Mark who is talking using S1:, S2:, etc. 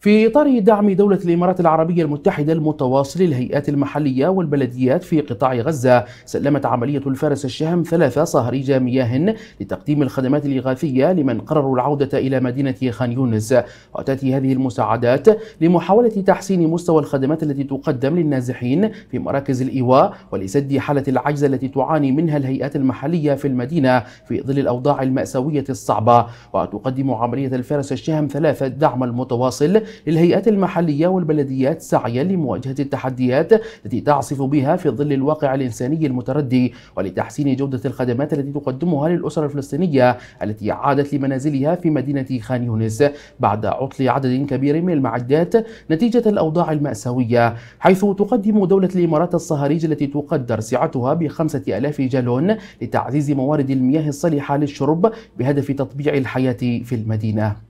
S1: في إطار دعم دولة الإمارات العربية المتحدة المتواصل للهيئات المحلية والبلديات في قطاع غزة سلمت عملية الفارس الشهم ثلاثة صهريج مياه لتقديم الخدمات الإغاثية لمن قرروا العودة إلى مدينة خان يونس وتأتي هذه المساعدات لمحاولة تحسين مستوى الخدمات التي تقدم للنازحين في مراكز الإيواء ولسد حالة العجز التي تعاني منها الهيئات المحلية في المدينة في ظل الأوضاع المأساوية الصعبة وتقدم عملية الفارس الشهم ثلاثة الدعم المتواصل للهيئات المحلية والبلديات سعيا لمواجهة التحديات التي تعصف بها في ظل الواقع الإنساني المتردي ولتحسين جودة الخدمات التي تقدمها للأسر الفلسطينية التي عادت لمنازلها في مدينة خان يونس بعد عطل عدد كبير من المعدات نتيجة الأوضاع المأساوية حيث تقدم دولة الإمارات الصهاريج التي تقدر سعتها بخمسة ألاف جالون لتعزيز موارد المياه الصالحة للشرب بهدف تطبيع الحياة في المدينة